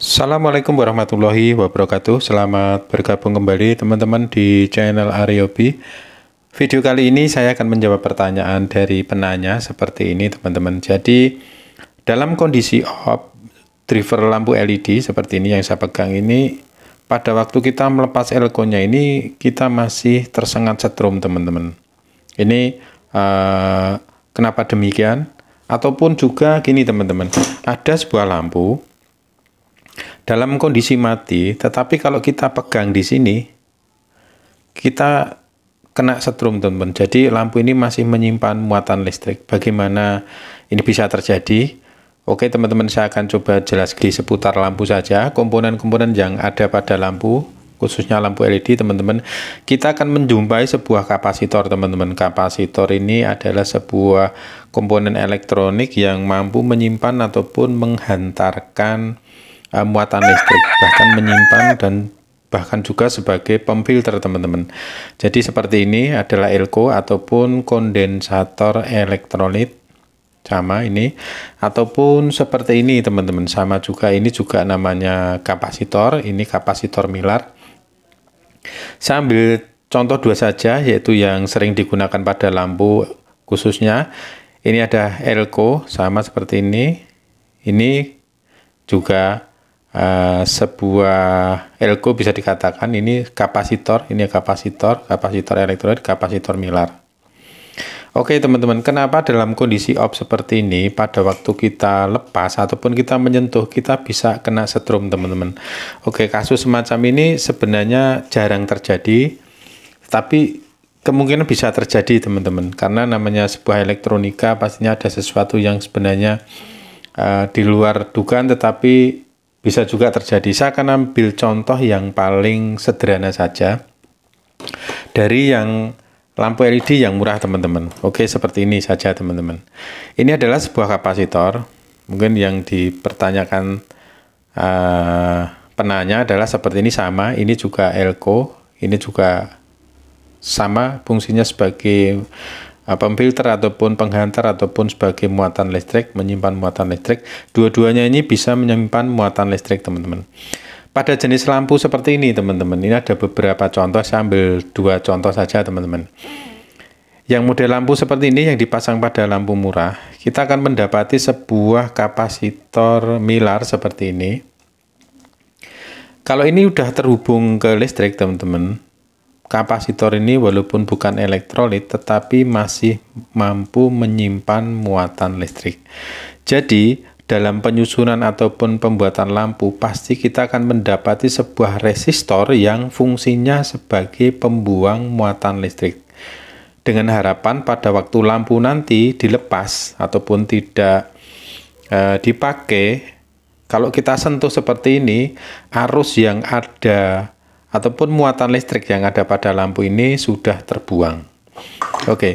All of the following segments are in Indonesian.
Assalamualaikum warahmatullahi wabarakatuh Selamat bergabung kembali teman-teman di channel Ariobi Video kali ini saya akan menjawab pertanyaan dari penanya seperti ini teman-teman Jadi dalam kondisi off driver lampu LED seperti ini yang saya pegang ini Pada waktu kita melepas elkonya ini kita masih tersengat setrum teman-teman Ini uh, kenapa demikian? Ataupun juga gini teman-teman, ada sebuah lampu dalam kondisi mati, tetapi kalau kita pegang di sini, kita kena setrum teman-teman. Jadi lampu ini masih menyimpan muatan listrik. Bagaimana ini bisa terjadi? Oke teman-teman, saya akan coba jelas di seputar lampu saja, komponen-komponen yang ada pada lampu khususnya lampu LED teman-teman kita akan menjumpai sebuah kapasitor teman-teman kapasitor ini adalah sebuah komponen elektronik yang mampu menyimpan ataupun menghantarkan uh, muatan listrik bahkan menyimpan dan bahkan juga sebagai pemfilter teman-teman. Jadi seperti ini adalah elko ataupun kondensator elektrolit sama ini ataupun seperti ini teman-teman sama juga ini juga namanya kapasitor ini kapasitor milar saya ambil contoh dua saja, yaitu yang sering digunakan pada lampu khususnya. Ini ada elko, sama seperti ini. Ini juga uh, sebuah elko bisa dikatakan ini kapasitor, ini kapasitor, kapasitor elektrolit, kapasitor milar. Oke teman-teman, kenapa dalam kondisi op seperti ini pada waktu kita lepas ataupun kita menyentuh kita bisa kena setrum teman-teman. Oke, kasus semacam ini sebenarnya jarang terjadi tapi kemungkinan bisa terjadi teman-teman karena namanya sebuah elektronika pastinya ada sesuatu yang sebenarnya uh, di luar dugaan tetapi bisa juga terjadi. Saya akan ambil contoh yang paling sederhana saja dari yang lampu LED yang murah teman-teman. Oke, seperti ini saja teman-teman. Ini adalah sebuah kapasitor. Mungkin yang dipertanyakan uh, penanya adalah seperti ini sama. Ini juga elko, ini juga sama fungsinya sebagai uh, pemfilter ataupun penghantar ataupun sebagai muatan listrik, menyimpan muatan listrik. Dua-duanya ini bisa menyimpan muatan listrik teman-teman pada jenis lampu seperti ini teman-teman ini ada beberapa contoh sambil dua contoh saja teman-teman yang model lampu seperti ini yang dipasang pada lampu murah kita akan mendapati sebuah kapasitor milar seperti ini kalau ini sudah terhubung ke listrik teman-teman kapasitor ini walaupun bukan elektrolit tetapi masih mampu menyimpan muatan listrik jadi dalam penyusunan ataupun pembuatan lampu, pasti kita akan mendapati sebuah resistor yang fungsinya sebagai pembuang muatan listrik. Dengan harapan pada waktu lampu nanti dilepas ataupun tidak e, dipakai, kalau kita sentuh seperti ini, arus yang ada ataupun muatan listrik yang ada pada lampu ini sudah terbuang. Oke, okay.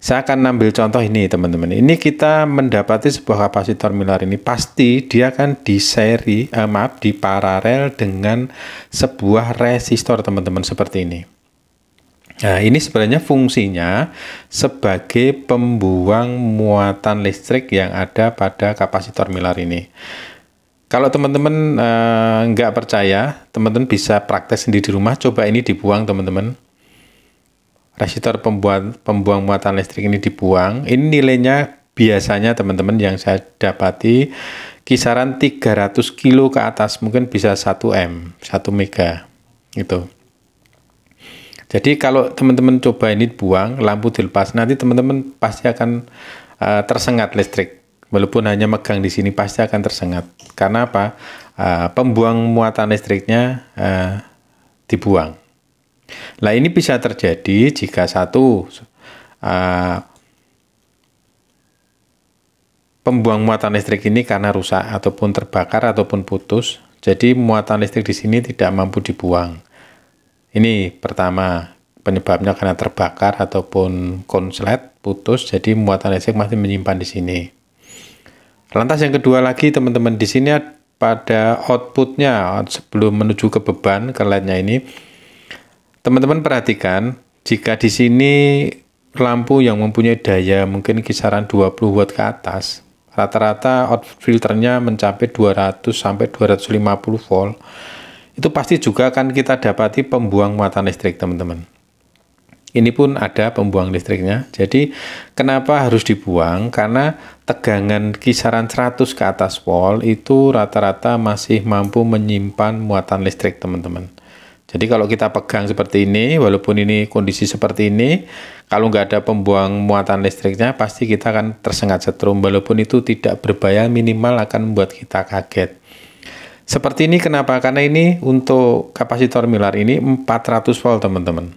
Saya akan ambil contoh ini teman-teman. Ini kita mendapati sebuah kapasitor Miller ini pasti dia akan di seri, eh, maaf, di paralel dengan sebuah resistor teman-teman seperti ini. Nah, ini sebenarnya fungsinya sebagai pembuang muatan listrik yang ada pada kapasitor Miller ini. Kalau teman-teman eh, nggak percaya, teman-teman bisa praktek sendiri di rumah. Coba ini dibuang teman-teman resistor pembuang, pembuang muatan listrik ini dibuang, ini nilainya biasanya teman-teman yang saya dapati kisaran 300 kilo ke atas, mungkin bisa 1 M, 1 mega gitu. Jadi kalau teman-teman coba ini buang, lampu dilepas, nanti teman-teman pasti akan uh, tersengat listrik. Walaupun hanya megang di sini pasti akan tersengat. Karena apa? Uh, eh, pembuang muatan listriknya uh, dibuang. Nah, ini bisa terjadi jika satu uh, pembuang muatan listrik ini karena rusak ataupun terbakar ataupun putus. Jadi muatan listrik di sini tidak mampu dibuang. Ini pertama penyebabnya karena terbakar ataupun konslet putus jadi muatan listrik masih menyimpan di sini. Lantas yang kedua lagi teman-teman di sini pada outputnya sebelum menuju ke beban ke ini Teman-teman perhatikan, jika di sini lampu yang mempunyai daya mungkin kisaran 20 watt ke atas, rata-rata output filternya mencapai 200 sampai 250 volt. Itu pasti juga akan kita dapati pembuang muatan listrik, teman-teman. Ini pun ada pembuang listriknya. Jadi, kenapa harus dibuang? Karena tegangan kisaran 100 ke atas volt itu rata-rata masih mampu menyimpan muatan listrik, teman-teman. Jadi kalau kita pegang seperti ini, walaupun ini kondisi seperti ini, kalau nggak ada pembuang muatan listriknya, pasti kita akan tersengat setrum. Walaupun itu tidak berbahaya, minimal akan membuat kita kaget. Seperti ini kenapa? Karena ini untuk kapasitor milar ini 400 volt teman-teman.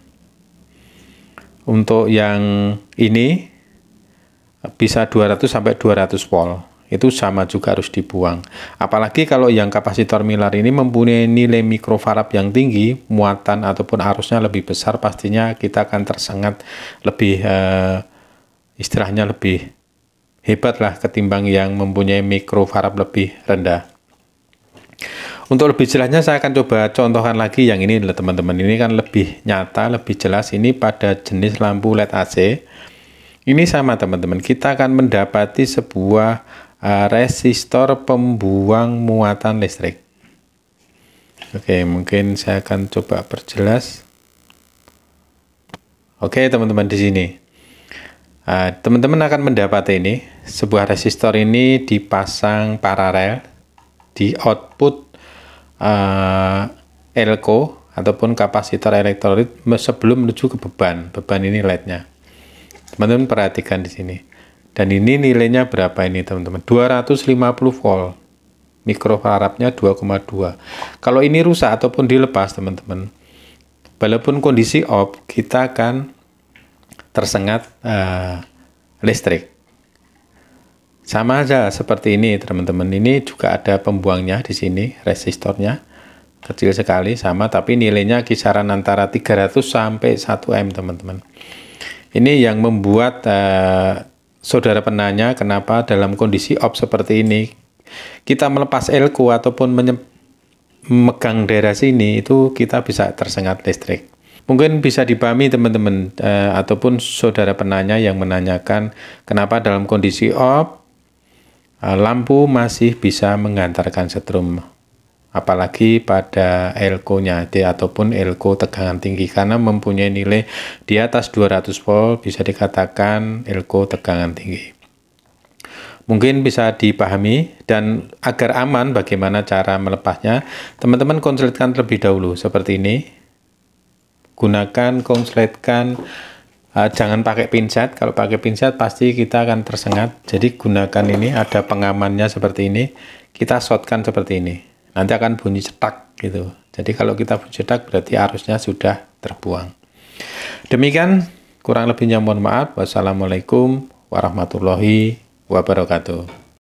Untuk yang ini bisa 200 sampai 200 volt itu sama juga harus dibuang. Apalagi kalau yang kapasitor milar ini mempunyai nilai mikrofarad yang tinggi, muatan ataupun arusnya lebih besar, pastinya kita akan tersengat lebih eh, istilahnya lebih hebat lah ketimbang yang mempunyai mikrofarad lebih rendah. Untuk lebih jelasnya saya akan coba contohkan lagi yang ini teman-teman. Ini kan lebih nyata, lebih jelas ini pada jenis lampu LED AC. Ini sama teman-teman, kita akan mendapati sebuah Eh, resistor pembuang muatan listrik. Oke, mungkin saya akan coba perjelas. Oke, teman-teman di sini. Eh, teman-teman akan mendapat ini, sebuah resistor ini dipasang paralel di output uh, elko ataupun kapasitor elektrolit sebelum menuju ke beban. Beban ini LED-nya. Teman-teman perhatikan di sini. Dan ini nilainya berapa ini teman-teman? 250 volt. Mikrofaradnya 2,2. Kalau ini rusak ataupun dilepas teman-teman, walaupun kondisi off, kita akan tersengat uh, listrik. Sama aja seperti ini teman-teman. Ini juga ada pembuangnya di sini, resistornya kecil sekali sama tapi nilainya kisaran antara 300 sampai 1 M teman-teman. Ini yang membuat uh, Saudara penanya, kenapa dalam kondisi op seperti ini kita melepas elko ataupun memegang daerah sini itu kita bisa tersengat listrik. Mungkin bisa dipahami teman-teman eh, ataupun saudara penanya yang menanyakan kenapa dalam kondisi op eh, lampu masih bisa mengantarkan setrum apalagi pada elko-nya ataupun elko tegangan tinggi karena mempunyai nilai di atas 200 volt bisa dikatakan elko tegangan tinggi mungkin bisa dipahami dan agar aman bagaimana cara melepasnya teman-teman konsletkan terlebih dahulu seperti ini gunakan konsletkan eh, jangan pakai pinset kalau pakai pinset pasti kita akan tersengat jadi gunakan ini ada pengamannya seperti ini kita shotkan seperti ini nanti akan bunyi cetak gitu. Jadi kalau kita bunyi cetak berarti arusnya sudah terbuang. Demikian kurang lebihnya mohon maaf. Wassalamualaikum warahmatullahi wabarakatuh.